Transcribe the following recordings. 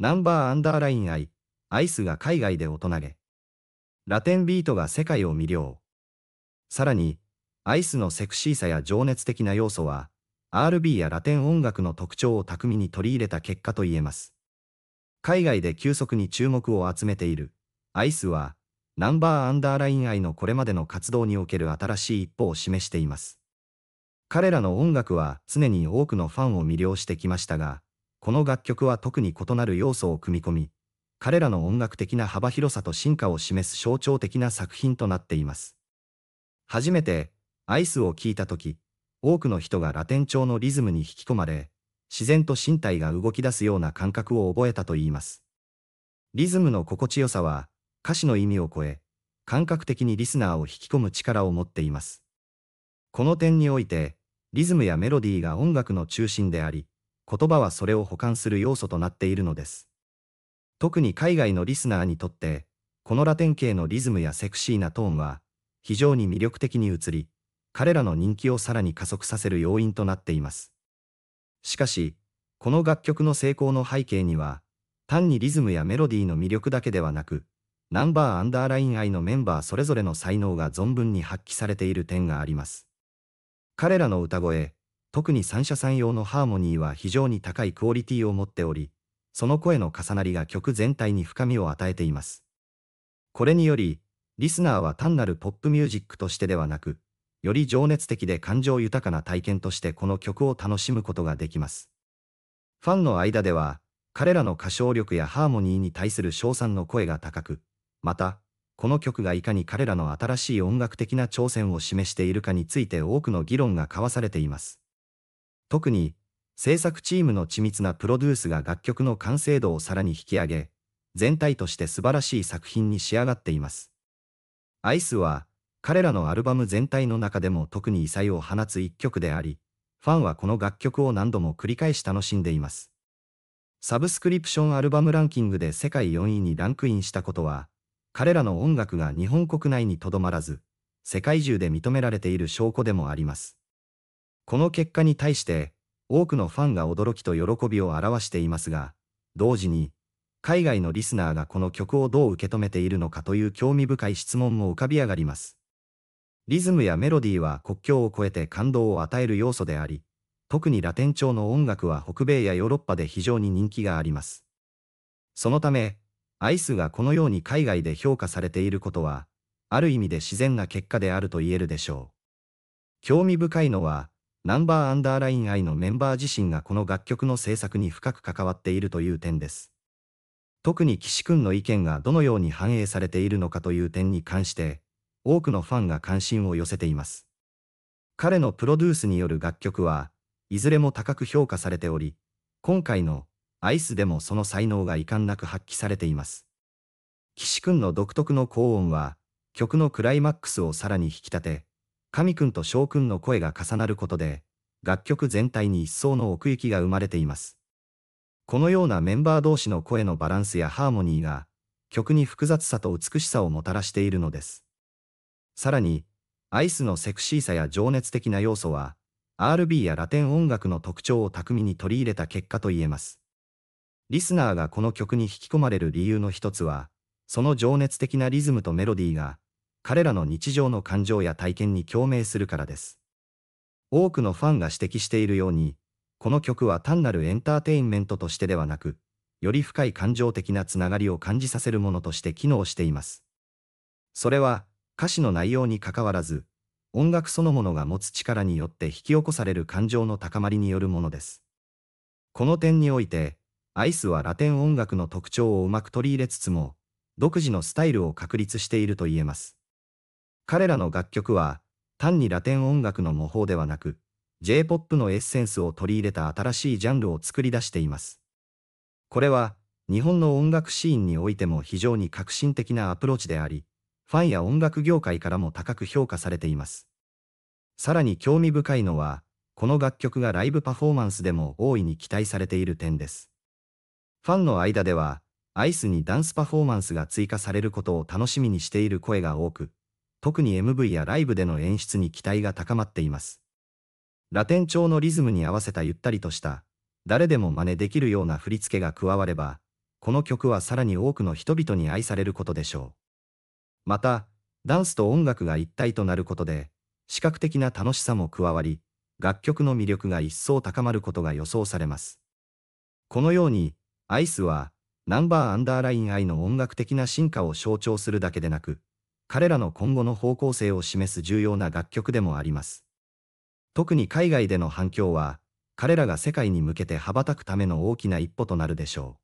ナンバーアンダーラインアイ、アイスが海外で大人げ。ラテンビートが世界を魅了。さらに、アイスのセクシーさや情熱的な要素は、R&B やラテン音楽の特徴を巧みに取り入れた結果と言えます。海外で急速に注目を集めている、アイスは、ナンバーアンダーライン愛のこれまでの活動における新しい一歩を示しています。彼らの音楽は常に多くのファンを魅了してきましたが、この楽曲は特に異なる要素を組み込み、彼らの音楽的な幅広さと進化を示す象徴的な作品となっています。初めて、アイスを聴いた時、多くの人がラテン調のリズムに引き込まれ、自然と身体が動き出すような感覚を覚えたといいます。リズムの心地よさは、歌詞の意味を超え、感覚的にリスナーを引き込む力を持っています。この点において、リズムやメロディーが音楽の中心であり、言葉はそれを補完する要素となっているのです。特に海外のリスナーにとって、このラテン系のリズムやセクシーなトーンは、非常に魅力的に移り、彼らの人気をさらに加速させる要因となっています。しかし、この楽曲の成功の背景には、単にリズムやメロディーの魅力だけではなく、ナンバーアンダーライン愛のメンバーそれぞれの才能が存分に発揮されている点があります。彼らの歌声、特に三者三様のハーモニーは非常に高いクオリティを持っており、その声の重なりが曲全体に深みを与えています。これにより、リスナーは単なるポップミュージックとしてではなく、より情熱的で感情豊かな体験としてこの曲を楽しむことができます。ファンの間では、彼らの歌唱力やハーモニーに対する称賛の声が高く、また、この曲がいかに彼らの新しい音楽的な挑戦を示しているかについて多くの議論が交わされています。特に、制作チームの緻密なプロデュースが楽曲の完成度をさらに引き上げ、全体として素晴らしい作品に仕上がっています。アイスは、彼らのアルバム全体の中でも特に異彩を放つ一曲であり、ファンはこの楽曲を何度も繰り返し楽しんでいます。サブスクリプションアルバムランキングで世界4位にランクインしたことは、彼らの音楽が日本国内にとどまらず、世界中で認められている証拠でもあります。この結果に対して多くのファンが驚きと喜びを表していますが、同時に海外のリスナーがこの曲をどう受け止めているのかという興味深い質問も浮かび上がります。リズムやメロディーは国境を越えて感動を与える要素であり、特にラテン調の音楽は北米やヨーロッパで非常に人気があります。そのため、アイスがこのように海外で評価されていることは、ある意味で自然な結果であると言えるでしょう。興味深いのは、ナンバーアンダーライン I のメンバー自身がこの楽曲の制作に深く関わっているという点です。特に岸君の意見がどのように反映されているのかという点に関して、多くのファンが関心を寄せています。彼のプロデュースによる楽曲は、いずれも高く評価されており、今回のアイスでもその才能が遺憾なく発揮されています。岸君の独特の高音は、曲のクライマックスをさらに引き立て、神君と翔君の声が重なることで、楽曲全体に一層の奥行きが生まれています。このようなメンバー同士の声のバランスやハーモニーが、曲に複雑さと美しさをもたらしているのです。さらに、アイスのセクシーさや情熱的な要素は、R&B やラテン音楽の特徴を巧みに取り入れた結果と言えます。リスナーがこの曲に引き込まれる理由の一つは、その情熱的なリズムとメロディーが、彼らの日常の感情や体験に共鳴するからです。多くのファンが指摘しているように、この曲は単なるエンターテインメントとしてではなく、より深い感情的なつながりを感じさせるものとして機能しています。それは、歌詞の内容にかかわらず、音楽そのものが持つ力によって引き起こされる感情の高まりによるものです。この点において、アイスはラテン音楽の特徴をうまく取り入れつつも、独自のスタイルを確立していると言えます。彼らの楽曲は、単にラテン音楽の模倣ではなく、J-POP のエッセンスを取り入れた新しいジャンルを作り出しています。これは、日本の音楽シーンにおいても非常に革新的なアプローチであり、ファンや音楽業界からも高く評価されています。さらに興味深いのは、この楽曲がライブパフォーマンスでも大いに期待されている点です。ファンの間では、アイスにダンスパフォーマンスが追加されることを楽しみにしている声が多く、特に MV やライブでの演出に期待が高まっています。ラテン調のリズムに合わせたゆったりとした、誰でも真似できるような振り付けが加われば、この曲はさらに多くの人々に愛されることでしょう。また、ダンスと音楽が一体となることで、視覚的な楽しさも加わり、楽曲の魅力が一層高まることが予想されます。このように、アイスは、ナンバーアンダーライン愛の音楽的な進化を象徴するだけでなく、彼らの今後の方向性を示す重要な楽曲でもあります。特に海外での反響は、彼らが世界に向けて羽ばたくための大きな一歩となるでしょう。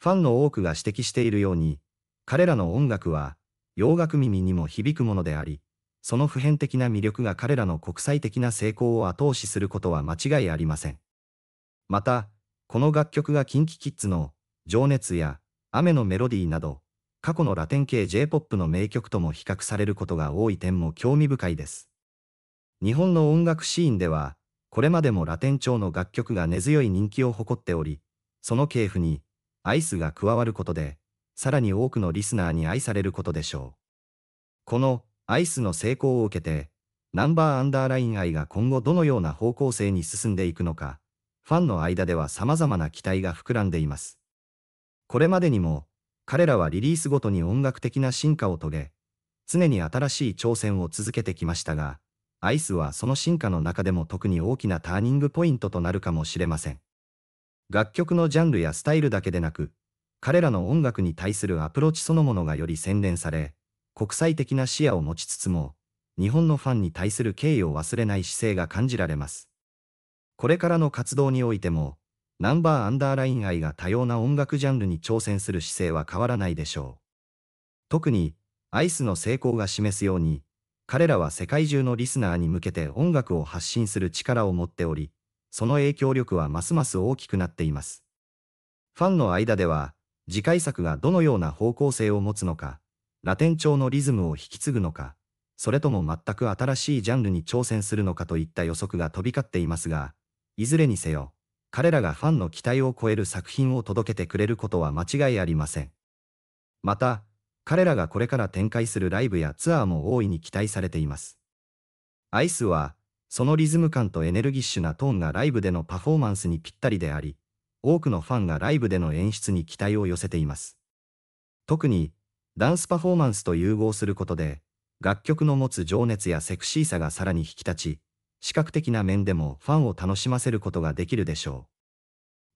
ファンの多くが指摘しているように、彼らの音楽は、洋楽耳にも響くものであり、その普遍的な魅力が彼らの国際的な成功を後押しすることは間違いありません。また、この楽曲が KinKiKids の情熱や雨のメロディーなど、過去のラテン系 J-POP の名曲とも比較されることが多い点も興味深いです。日本の音楽シーンでは、これまでもラテン調の楽曲が根強い人気を誇っており、その系譜に、アイスが加わることで、さらに多くのリスナーに愛されることでしょう。この、アイスの成功を受けて、ナンバーアンダーライン愛が今後どのような方向性に進んでいくのか、ファンの間では様々な期待が膨らんでいます。これまでにも、彼らはリリースごとに音楽的な進化を遂げ、常に新しい挑戦を続けてきましたが、アイスはその進化の中でも特に大きなターニングポイントとなるかもしれません。楽曲のジャンルやスタイルだけでなく、彼らの音楽に対するアプローチそのものがより洗練され、国際的な視野を持ちつつも、日本のファンに対する敬意を忘れない姿勢が感じられます。これからの活動においても、ナンバーアンダーライン愛が多様な音楽ジャンルに挑戦する姿勢は変わらないでしょう。特に、アイスの成功が示すように、彼らは世界中のリスナーに向けて音楽を発信する力を持っており、その影響力はますます大きくなっています。ファンの間では、次回作がどのような方向性を持つのか、ラテン調のリズムを引き継ぐのか、それとも全く新しいジャンルに挑戦するのかといった予測が飛び交っていますが、いずれにせよ、彼らがファンの期待を超える作品を届けてくれることは間違いありません。また、彼らがこれから展開するライブやツアーも大いに期待されています。アイスは、そのリズム感とエネルギッシュなトーンがライブでのパフォーマンスにぴったりであり、多くのファンがライブでの演出に期待を寄せています。特に、ダンスパフォーマンスと融合することで、楽曲の持つ情熱やセクシーさがさらに引き立ち、視覚的な面でもファンを楽しませることができるでしょ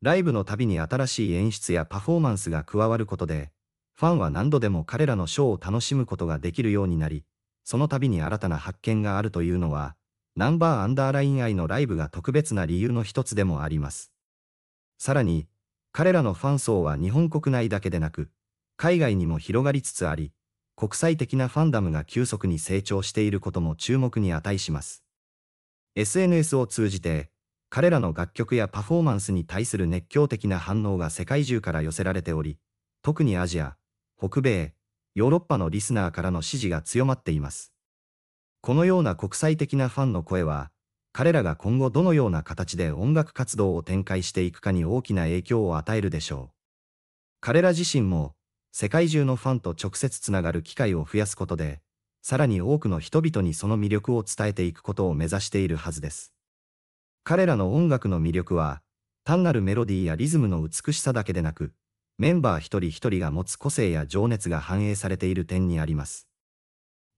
う。ライブのたびに新しい演出やパフォーマンスが加わることで、ファンは何度でも彼らのショーを楽しむことができるようになり、その度に新たな発見があるというのは、ナンバーアンダーライン愛のライブが特別な理由の一つでもあります。さらに、彼らのファン層は日本国内だけでなく、海外にも広がりつつあり、国際的なファンダムが急速に成長していることも注目に値します。SNS を通じて、彼らの楽曲やパフォーマンスに対する熱狂的な反応が世界中から寄せられており、特にアジア、北米、ヨーロッパのリスナーからの支持が強まっています。このような国際的なファンの声は、彼らが今後どのような形で音楽活動を展開していくかに大きな影響を与えるでしょう。彼ら自身も、世界中のファンと直接つながる機会を増やすことで、さらに多くの人々にその魅力を伝えていくことを目指しているはずです。彼らの音楽の魅力は、単なるメロディーやリズムの美しさだけでなく、メンバー一人一人が持つ個性や情熱が反映されている点にあります。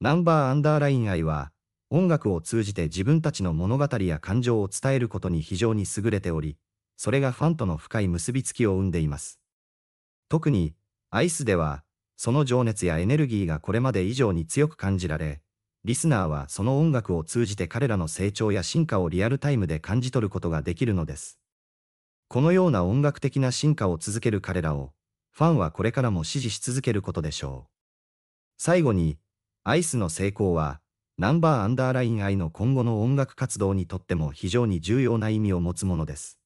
ナンバーアンダーライン愛は、音楽を通じて自分たちの物語や感情を伝えることに非常に優れており、それがファンとの深い結びつきを生んでいます。特に、アイスでは、その情熱やエネルギーがこれまで以上に強く感じられ、リスナーはその音楽を通じて彼らの成長や進化をリアルタイムで感じ取ることができるのです。このような音楽的な進化を続ける彼らを、ファンはこれからも支持し続けることでしょう。最後に、アイスの成功は、ナンバーアンダーライン愛の今後の音楽活動にとっても非常に重要な意味を持つものです。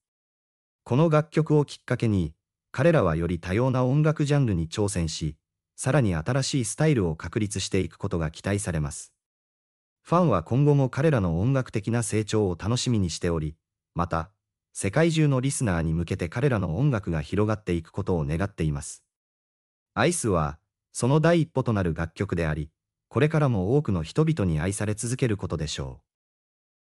この楽曲をきっかけに、彼らはより多様な音楽ジャンルに挑戦し、さらに新しいスタイルを確立していくことが期待されます。ファンは今後も彼らの音楽的な成長を楽しみにしており、また、世界中のリスナーに向けて彼らの音楽が広がっていくことを願っています。アイスは、その第一歩となる楽曲であり、これからも多くの人々に愛され続けることでしょう。